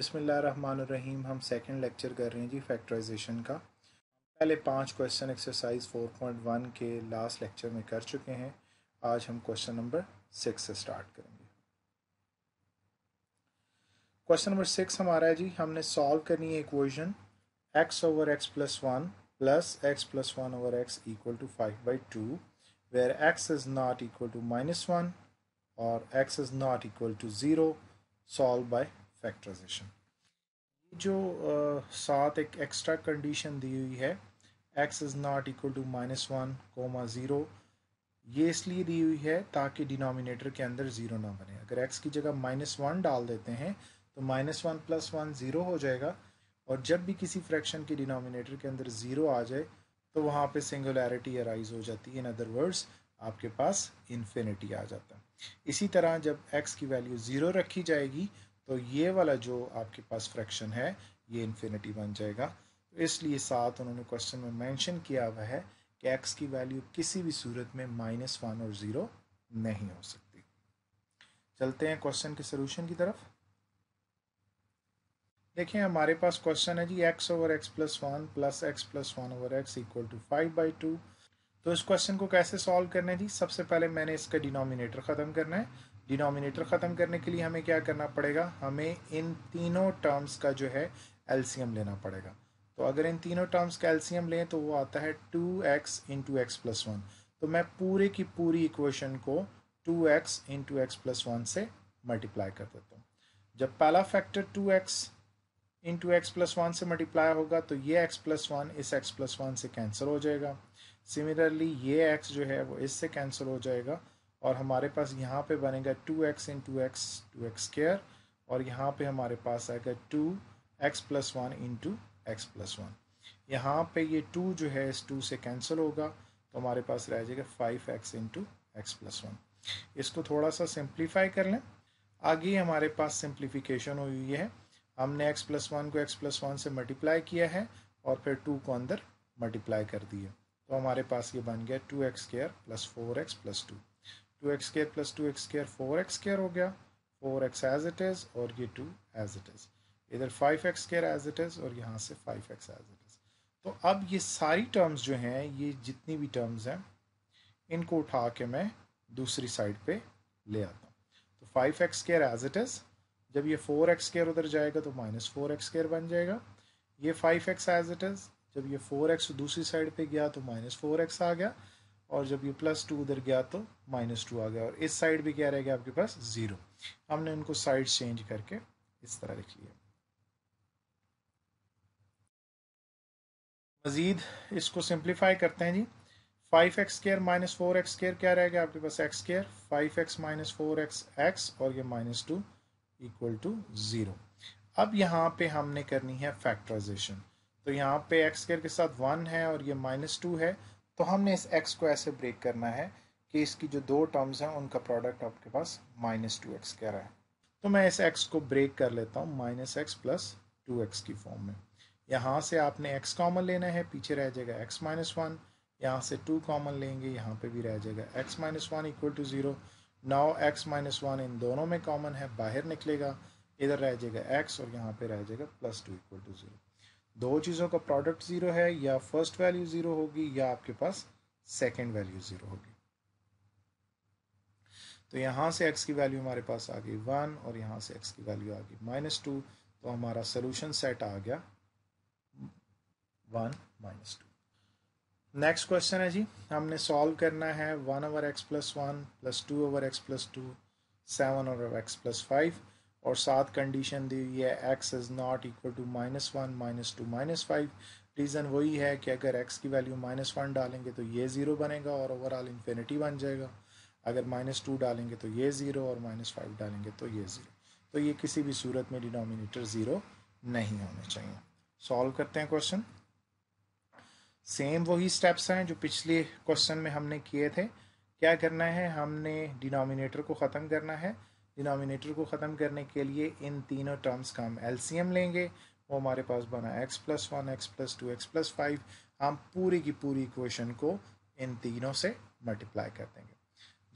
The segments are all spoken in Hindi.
बसमीम हम सेकंड लेक्चर कर रहे हैं जी फैक्टराइजेशन का पहले पांच क्वेश्चन एक्सरसाइज 4.1 के लास्ट लेक्चर में कर चुके हैं आज हम क्वेश्चन नंबर सिक्स से स्टार्ट करेंगे क्वेश्चन नंबर सिक्स हमारा है जी हमने सॉल्व करनी है equation x over x plus one plus x plus one over x equal to five by two where x is not equal to minus one और x is not equal to zero solve by factorisation जो uh, साथ एक एक्स्ट्रा कंडीशन दी हुई है x is not equal to minus one comma zero ये इसलिए दी हुई है ताकि डिनोमिनेटर के अंदर ज़ीरो ना बने अगर एक्स की जगह माइनस वन डाल देते हैं तो minus one plus one zero हो जाएगा और जब भी किसी फ्रैक्शन के डिनोमिनेटर के अंदर ज़ीरो आ जाए तो वहाँ पे सिंगुलैरिटी अराइज हो जाती है इन अदर वर्ड्स आपके पास इन्फिनिटी आ जाता है इसी तरह जब एक्स की वैल्यू ज़ीरो रखी जाएगी तो ये वाला जो आपके पास फ्रैक्शन है ये इन्फिनिटी बन जाएगा तो इसलिए साथ उन्होंने क्वेश्चन में मेंशन किया हुआ है कि एक्स की वैल्यू किसी भी सूरत में माइनस वन और ज़ीरो नहीं हो सकती चलते हैं क्वेश्चन के सोल्यूशन की तरफ देखिए हमारे पास क्वेश्चन है जी x over x plus one plus x plus one over x equal to five by two तो इस क्वेश्चन को कैसे सॉल्व करना है जी सबसे पहले मैंने इसका डिनोमिनेटर ख़त्म करना है डिनोमिनेटर ख़त्म करने के लिए हमें क्या करना पड़ेगा हमें इन तीनों टर्म्स का जो है एल्सीयम लेना पड़ेगा तो अगर इन तीनों टर्म्स का एल्सीयम लें तो वो आता है two x into x plus one तो मैं पूरे की पूरी इक्वेशन को two x into x plus one से मल्टीप्लाई कर देता हूँ जब पहला factor two x into x plus one से मल्टीप्लाई होगा तो ये एक्स प्लस वन इस एक्स प्लस वन से कैंसिल हो जाएगा सिमिलरली ये एक्स जो है वो इससे कैंसिल हो जाएगा और हमारे पास यहाँ पे बनेगा two x into x two x square और यहाँ पे हमारे पास आएगा two x plus one into x plus one यहाँ पर ये टू जो है इस टू से कैंसिल होगा तो हमारे पास रह जाएगा five x into x plus one इसको थोड़ा सा सिंप्लीफाई कर लें आगे हमारे पास सिंप्लीफिकेशन हुई है हमने एक्स प्लस वन को एक्स प्लस वन से मल्टीप्लाई किया है और फिर टू को अंदर मल्टीप्लाई कर दिया तो हमारे पास ये बन गया two x square plus four x plus two two x square plus two x square four x square हो गया four x as it is और ये टू एज इट इज़ इधर five x square as it is और यहाँ से five x as it is तो अब ये सारी टर्म्स जो हैं ये जितनी भी टर्म्स हैं इनको उठा के मैं दूसरी साइड पे ले आता हूँ तो five x square as it is जब ये फोर एक्स स्केयर उधर जाएगा तो माइनस फोर एक्स स्केयर बन जाएगा ये five x as it is जब ये फोर एक्स दूसरी साइड पे गया तो माइनस फोर एक्स आ गया और जब ये प्लस टू उधर गया तो माइनस टू आ गया और इस साइड भी क्या रह गया आपके पास ज़ीरो हमने इनको साइड चेंज करके इस तरह लिख लिया मज़ीद इसको सिंप्लीफाई करते हैं जी five x square minus four x square क्या रह गया आपके पास x square five x minus four x x और ये minus two equal to zero अब यहाँ पे हमने करनी है फैक्टराइजेशन तो यहाँ पे एक्स स्केयर के साथ वन है और ये माइनस टू है तो हमने इस एक्स को ऐसे ब्रेक करना है कि इसकी जो दो टर्म्स हैं उनका प्रोडक्ट आपके पास माइनस टू एक्स कह रहा है तो मैं इस एक्स को ब्रेक कर लेता हूँ minus x plus two x की फॉर्म में यहाँ से आपने एक्स कॉमन लेना है पीछे रह जाएगा एक्स माइनस वन यहाँ से टू कॉमन लेंगे यहाँ पे भी रह जाएगा x minus one equal to zero now x minus one इन दोनों में कॉमन है बाहर निकलेगा इधर रह जाएगा एक्स और यहाँ पे रह जाएगा plus two equal to zero दो चीज़ों का प्रोडक्ट ज़ीरो है या फर्स्ट वैल्यू ज़ीरो होगी या आपके पास सेकेंड वैल्यू ज़ीरो होगी तो यहाँ से एक्स की वैल्यू हमारे पास आ गई वन और यहाँ से एक्स की वैल्यू आ गई माइनस टू तो हमारा सोल्यूशन सेट आ गया one minus two next question है जी हमने सॉल्व करना है one over x plus one plus two over x plus two seven over x plus five और साथ कंडीशन दी हुई है x is not equal to minus one minus two minus five reason वही है कि अगर एक्स की वैल्यू माइनस वन डालेंगे तो ये ज़ीरो बनेगा और ओवरऑल इन्फिनिटी बन जाएगा अगर माइनस टू डालेंगे तो ये ज़ीरो और माइनस फाइव डालेंगे तो ये ज़ीरो तो ये किसी भी सूरत में डिनोमिनेटर ज़ीरो नहीं होने चाहिए सॉल्व करते हैं क्वेश्चन सेम वही स्टेप्स हैं जो पिछले क्वेश्चन में हमने किए थे क्या करना है हमने डिनोमिनेटर को ख़त्म करना है डिनोमिनेटर को ख़त्म करने के लिए इन तीनों टर्म्स का हम एल लेंगे वो हमारे पास बना x plus one x plus two x plus five हम पूरी की पूरी इक्वेशन को इन तीनों से मल्टीप्लाई कर देंगे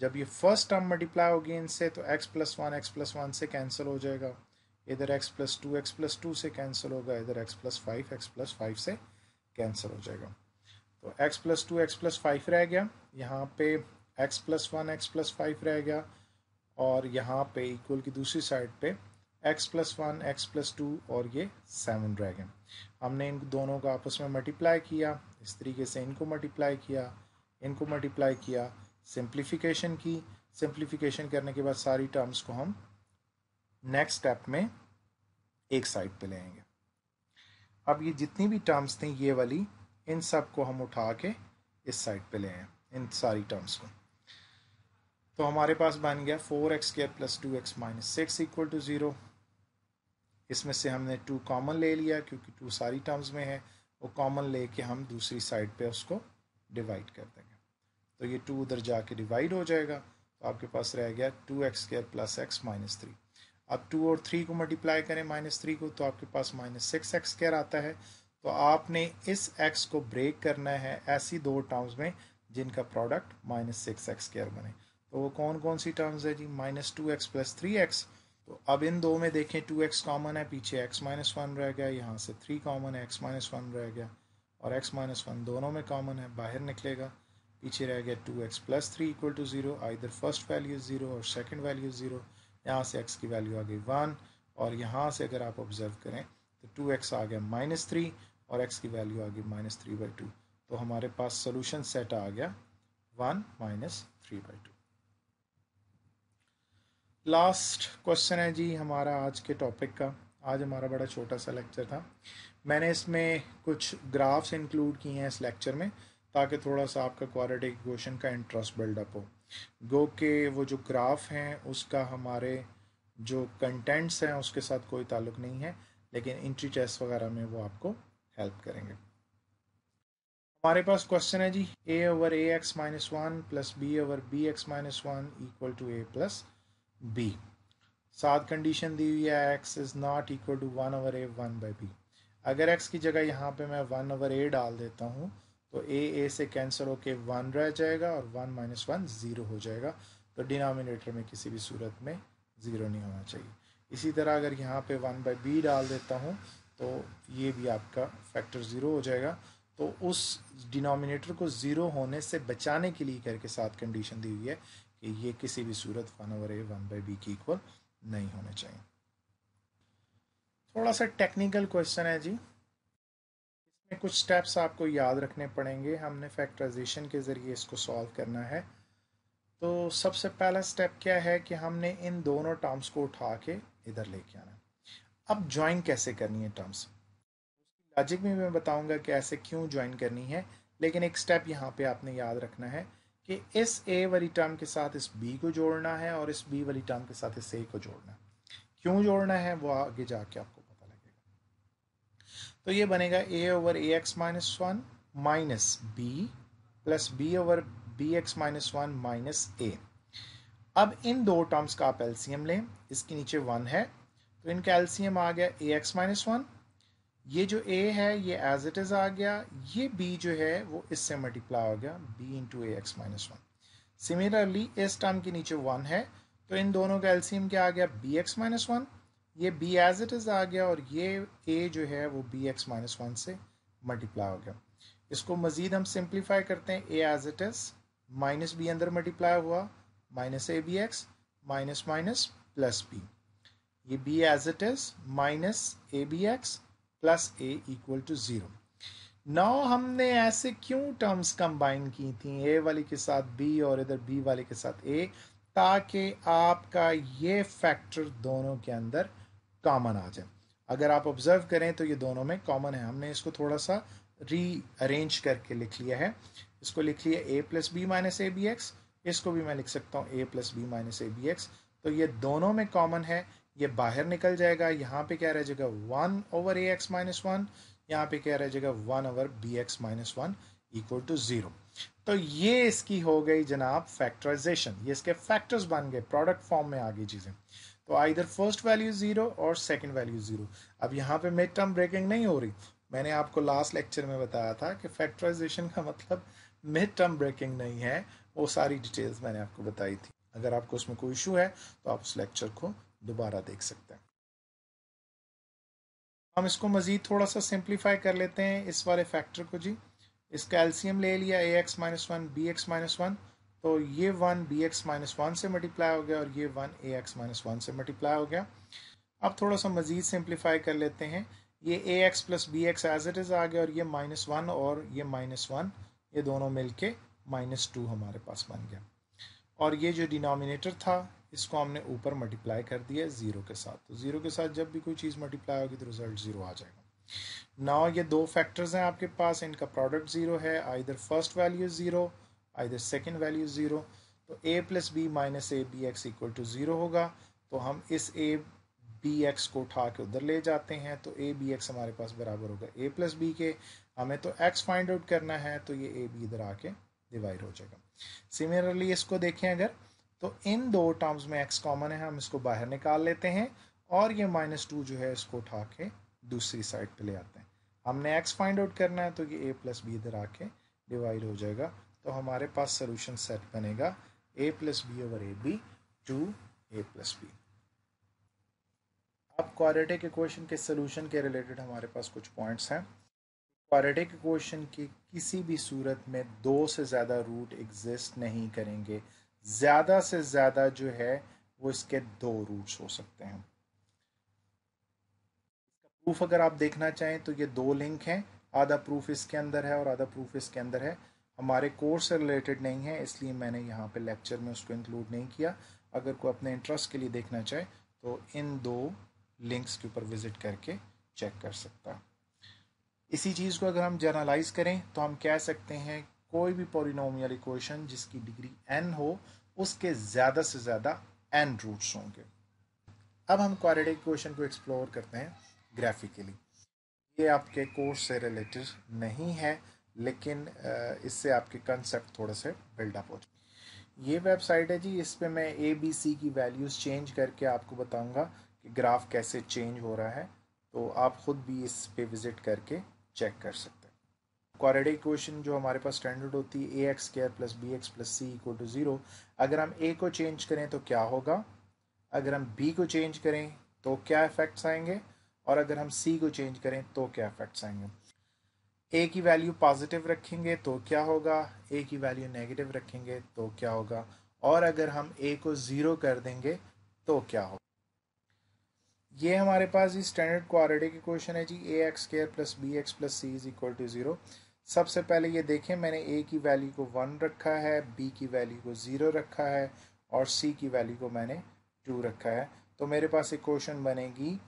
जब ये फर्स्ट टर्म मल्टीप्लाई होगी इनसे तो x plus one x plus one से कैंसिल हो जाएगा इधर x plus two x plus two से कैंसिल होगा इधर x plus five x plus five से कैंसिल हो जाएगा तो x plus two x plus five रह गया यहाँ पे x plus one x plus five रह गया और यहाँ पे इक्वल की दूसरी साइड पे x plus one x plus two और ये सेवन ड्रैगन हमने इन दोनों का आपस में मल्टीप्लाई किया इस तरीके से इनको मल्टीप्लाई किया इनको मल्टीप्लाई किया सिंप्लीफिकेशन की सिंप्लीफिकेशन करने के बाद सारी टर्म्स को हम नेक्स्ट स्टेप में एक साइड पे ले आएंगे अब ये जितनी भी टर्म्स थी ये वाली इन सब को हम उठा के इस साइड पे ले आए इन सारी टर्म्स को तो हमारे पास बन गया four x square plus two x minus six equal to zero इसमें से हमने टू कॉमन ले लिया क्योंकि टू सारी टर्म्स में है वो कॉमन ले के हम दूसरी साइड पे उसको डिवाइड कर देंगे तो ये टू उधर जाके डिवाइड हो जाएगा तो आपके पास रह गया two x square plus x minus three अब टू और थ्री को मल्टीप्लाई करें माइनस थ्री को तो आपके पास माइनस सिक्स एक्स स्क्र आता है तो आपने इस एक्स को ब्रेक करना है ऐसी दो टर्म्स में जिनका product minus six x square बने तो वो कौन कौन सी टर्म्स है जी minus two x plus three x तो अब इन दो में देखें टू एक्स कॉमन है पीछे एक्स माइनस वन रह गया यहाँ से थ्री कॉमन है एक्स माइनस वन रह गया और एक्स माइनस वन दोनों में कॉमन है बाहर निकलेगा पीछे रह गया two x plus three equal to zero इधर फर्स्ट वैल्यू ज़ीरो और सेकेंड वैल्यू ज़ीरो यहाँ से एक्स की वैल्यू आ गई वन और यहाँ से अगर आप ऑब्ज़र्व करें तो टू एक्स आ गया माइनस थ्री और एक्स की वैल्यू आ गई माइनस थ्री बाई टू तो हमारे पास सोल्यूशन सेट आ गया one minus three by two last question है जी हमारा आज के टॉपिक का आज हमारा बड़ा छोटा सा लेक्चर था मैंने इसमें कुछ ग्राफ्स इंक्लूड किए हैं इस लेक्चर में ताकि थोड़ा सा आपका क्वालिटी क्वेश्चन का इंटरेस्ट बिल्डअप हो गो के वो जो ग्राफ हैं उसका हमारे जो कंटेंट्स हैं उसके साथ कोई ताल्लुक नहीं है लेकिन इंट्री टेस्ट वगैरह में वो आपको हेल्प करेंगे हमारे पास क्वेश्चन है जी a over a x minus one plus b over b x minus one equal to a plus b साथ कंडीशन दी हुई है x is not equal to one over a one by b अगर एक्स की जगह यहाँ पे मैं वन ओवर ए डाल देता हूँ तो ए ए से कैंसिल होके वन रह जाएगा और वन माइनस वन ज़ीरो हो जाएगा तो डिनोमिनेटर में किसी भी सूरत में ज़ीरो नहीं होना चाहिए इसी तरह अगर यहाँ पे वन बाई बी डाल देता हूँ तो ये भी आपका फैक्टर ज़ीरो हो जाएगा तो उस डिनोमिनेटर को ज़ीरो होने से बचाने के लिए करके साथ कंडीशन दी हुई है कि ये किसी भी सूरत one over a one by b के इक्वल नहीं होने चाहिए थोड़ा सा टेक्निकल क्वेश्चन है जी इसमें कुछ स्टेप्स आपको याद रखने पड़ेंगे हमने फैक्टराइजेशन के ज़रिए इसको सॉल्व करना है तो सबसे पहला स्टेप क्या है कि हमने इन दोनों टर्म्स को उठा के इधर लेके आना अब ज्वाइन कैसे करनी है टर्म्स लॉजिक में मैं बताऊंगा कि ऐसे क्यों ज्वाइन करनी है लेकिन एक स्टेप यहाँ पे आपने याद रखना है कि इस ए वाली टर्म के साथ इस बी को जोड़ना है और इस बी वाली टर्म के साथ इस ए को जोड़ना है क्यों जोड़ना है वो आगे जाके आपको पता लगेगा तो ये बनेगा a over a x minus one minus b plus b over b x minus one minus a अब इन दो टर्म्स का आप एलसीएम लें इसके नीचे वन है तो इनका एलसीएम आ गया ए एक्स माइनस वन ये जो ए है ये एज इट इज़ आ गया ये बी जो है वो इससे मल्टीप्लाई हो गया b into a x minus one similarly इस टर्म के नीचे वन है तो इन दोनों का एल्सीम क्या आ गया बी एक्स माइनस वन ये बी एज इट इज़ आ गया और ये ए जो है वो बी एक्स माइनस वन से मल्टीप्लाई हो गया इसको मज़ीद हम सिंप्लीफाई करते हैं a as it is minus b अंदर मल्टीप्लाई हुआ minus a b x minus minus plus b ये b as it is minus a b x plus a equal to zero now हमने ऐसे क्यों टर्म्स कंबाइन की थी ए वाले के साथ बी और इधर बी वाले के साथ ए ताकि आपका ये फैक्टर दोनों के अंदर कॉमन आ जाए अगर आप ऑब्जर्व करें तो ये दोनों में कॉमन है हमने इसको थोड़ा सा रीअरेंज करके लिख लिया है इसको लिख लिया a plus b minus a b x इसको भी मैं लिख सकता हूँ a plus b minus a b x तो ये दोनों में कॉमन है ये बाहर निकल जाएगा यहाँ पे क्या रह जाएगा one over a x minus one यहाँ पे क्या रह जाएगा one over b x minus one equal to zero तो ये इसकी हो गई जनाब फैक्टराइजेशन ये इसके फैक्टर्स बन गए प्रोडक्ट फॉर्म में आ गई चीज़ें तो आइधर फर्स्ट वैल्यू ज़ीरो और सेकेंड वैल्यू ज़ीरो अब यहाँ पे मिड टर्म ब्रेकिंग नहीं हो रही मैंने आपको लास्ट लेक्चर में बताया था कि फैक्टराइजेशन का मतलब मिड टर्म ब्रेकिंग नहीं है वो सारी डिटेल्स मैंने आपको बताई थी अगर आपको उसमें कोई इशू है तो आप उस लेक्चर को दोबारा देख सकते हैं हम इसको मज़ीद थोड़ा सा सिंप्लीफाई कर लेते हैं इस वाले फैक्टर को जी इसका एल्सियम ले लिया a x minus one b x minus one तो ये one b x minus one से मल्टीप्लाई हो गया और ये one a x minus one से मल्टीप्लाई हो गया अब थोड़ा सा मज़ीद सिंप्लीफाई कर लेते हैं ये a x plus b x as it is आ गया और ये माइनस वन और ये माइनस वन ये दोनों मिल के माइनस टू हमारे पास बन गया और ये जो डिनोमिनेटर था इसको हमने ऊपर मल्टीप्लाई कर दिया ज़ीरो के साथ तो ज़ीरो के साथ जब भी कोई चीज़ मल्टीप्लाई होगी तो रिज़ल्ट ज़ीरो आ जाएगा नाउ ये दो फैक्टर्स हैं आपके पास इनका प्रोडक्ट ज़ीरो है either first value zero either second value zero तो a plus b minus a b x equal to zero होगा तो हम इस ए बी एक्स को उठा के उधर ले जाते हैं तो ए बी एक्स हमारे पास बराबर होगा ए प्लस बी के हमें तो एक्स फाइंड आउट करना है तो ये ए बी इधर आके डिवाइड हो जाएगा सिमिलरली इसको देखें अगर तो इन दो टर्म्स में एक्स कॉमन है हम इसको बाहर निकाल लेते हैं और ये माइनस टू जो है इसको उठा के दूसरी साइड पे ले आते हैं हमने एक्स फाइंड आउट करना है तो ये ए प्लस बी इधर आके डिवाइड हो जाएगा तो हमारे पास सोल्यूशन सेट बनेगा a plus b over a b two a plus b अब क्वारेटिक इक्वेशन के सोल्यूशन के रिलेटेड हमारे पास कुछ पॉइंट्स हैं क्वारेटिक इक्वेशन की किसी भी सूरत में दो से ज़्यादा रूट एग्जिस्ट नहीं करेंगे ज़्यादा से ज़्यादा जो है वो इसके दो रूट्स हो सकते हैं प्रूफ अगर आप देखना चाहें तो ये दो लिंक हैं आधा प्रूफ इसके अंदर है और आधा प्रूफ इसके अंदर है हमारे कोर्स से रिलेटेड नहीं है इसलिए मैंने यहाँ पे लेक्चर में उसको इंक्लूड नहीं किया अगर कोई अपने इंटरेस्ट के लिए देखना चाहे तो इन दो लिंक्स के ऊपर विजिट करके चेक कर सकता है इसी चीज़ को अगर हम जर्नलाइज करें तो हम कह सकते हैं कोई भी पोरिनोमियल इक्वेशन जिसकी डिग्री एन हो उसके ज़्यादा से ज़्यादा एन रूट्स होंगे अब हम क्वारेड इक्वेशन को एक्सप्लोर करते हैं ग्राफिकली ये आपके कोर्स से रिलेटेड नहीं है लेकिन इससे आपके कंसेप्ट थोड़े से बिल्डअप हो जाए ये वेबसाइट है जी इस पर मैं ए बी सी की वैल्यूज़ चेंज करके आपको बताऊंगा कि ग्राफ कैसे चेंज हो रहा है तो आप ख़ुद भी इस पे विज़िट करके चेक कर सकते हैं क्वारेडिक इक्वेशन जो हमारे पास स्टैंडर्ड होती है a x square plus b x plus c equal to zero अगर हम ए को चेंज करें तो क्या होगा अगर हम बी को चेंज करें तो क्या इफ़ेक्ट्स आएंगे और अगर हम सी को चेंज करें तो क्या इफ़ेक्ट्स आएंगे ए की वैल्यू पॉजिटिव रखेंगे तो क्या होगा ए की वैल्यू नेगेटिव रखेंगे तो क्या होगा और अगर हम ए को ज़ीरो कर देंगे तो क्या होगा ये हमारे पास जी स्टैंडर्ड क्वारिटी के क्वेश्चन है जी a x square plus b x plus c is equal to zero सबसे पहले ये देखें मैंने ए की वैल्यू को वन रखा है बी की वैल्यू को ज़ीरो रखा है और सी की वैल्यू को मैंने टू रखा है तो मेरे पास एक क्वेश्चन बनेगी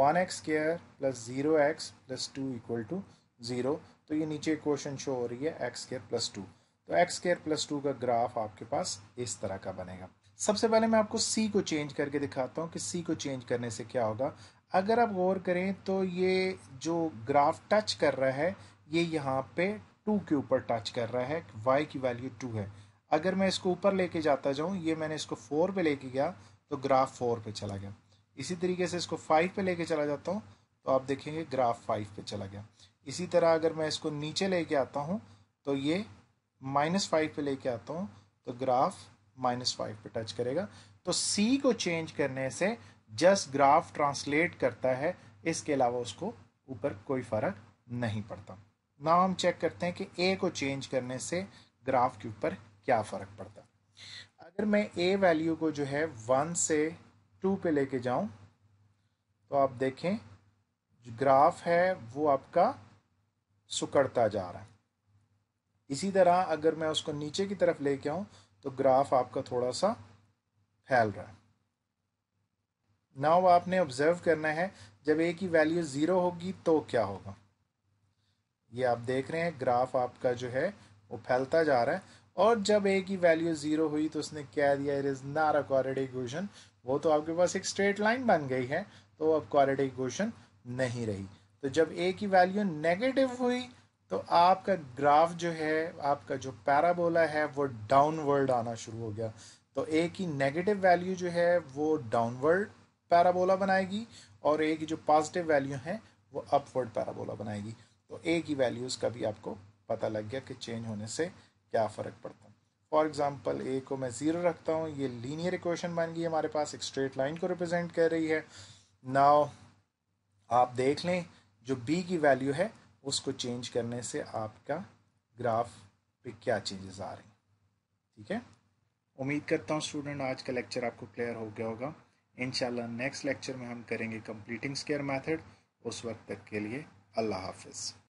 one x square plus zero x plus two equal to zero तो ये नीचे क्वेश्चन शो हो रही है एक्स स्केयर प्लस टू तो एक्स स्केयर प्लस टू का ग्राफ आपके पास इस तरह का बनेगा सबसे पहले मैं आपको सी को चेंज करके दिखाता हूँ कि सी को चेंज करने से क्या होगा अगर आप गौर करें तो ये जो ग्राफ टच कर रहा है ये यहाँ पे टू के ऊपर टच कर रहा है वाई की वैल्यू टू है अगर मैं इसको ऊपर लेके जाता जाऊँ ये मैंने इसको फोर पे लेके गया तो ग्राफ फोर पे चला गया इसी तरीके से इसको फाइव पे लेके चला जाता हूँ तो आप देखेंगे ग्राफ फाइव पे चला गया इसी तरह अगर मैं इसको नीचे लेके आता हूँ तो ये माइनस फाइव पे लेके आता हूँ तो ग्राफ माइनस फाइव पे टच करेगा तो सी को चेंज करने से जस्ट ग्राफ ट्रांसलेट करता है इसके अलावा उसको ऊपर कोई फ़र्क नहीं पड़ता नाउ हम चेक करते हैं कि ए को चेंज करने से ग्राफ के ऊपर क्या फ़र्क पड़ता अगर मैं ए वैल्यू को जो है वन से टू पे लेके जाऊं तो आप देखें जो ग्राफ है वो आपका सुकड़ता जा रहा है इसी तरह अगर मैं उसको नीचे की तरफ लेके आऊं तो ग्राफ आपका थोड़ा सा फैल रहा है नाउ आपने ऑब्जर्व करना है जब ए की वैल्यू ज़ीरो होगी तो क्या होगा ये आप देख रहे हैं ग्राफ आपका जो है वो फैलता जा रहा है और जब ए की वैल्यू ज़ीरो हुई तो उसने कह दिया it is not a equation वो तो आपके पास एक स्ट्रेट लाइन बन गई है तो अब क्वारिड इक्वेशन नहीं रही तो जब ए की वैल्यू नेगेटिव हुई तो आपका ग्राफ जो है आपका जो पैराबोला है वो डाउनवर्ड आना शुरू हो गया तो ए की नेगेटिव वैल्यू जो है वो डाउनवर्ड पैराबोला बनाएगी और ए की जो पॉजिटिव वैल्यू है वो अपवर्ड पैराबोला बनाएगी तो ए की वैल्यूज़ का भी आपको पता लग गया कि चेंज होने से क्या फ़र्क पड़ता है फॉर एग्ज़ाम्पल ए को मैं ज़ीरो रखता हूँ ये लीनियर इक्वेशन बन गई हमारे पास एक स्ट्रेट लाइन को रिप्रेजेंट कर रही है नाव आप देख लें जो बी की वैल्यू है उसको चेंज करने से आपका ग्राफ पे क्या चेंजेस आ रहे हैं ठीक है उम्मीद करता हूँ स्टूडेंट आज का लेक्चर आपको क्लियर हो गया होगा इन नेक्स्ट लेक्चर में हम करेंगे कंप्लीटिंग स्केयर मैथड उस वक्त तक के लिए আল্লাহ হাফেজ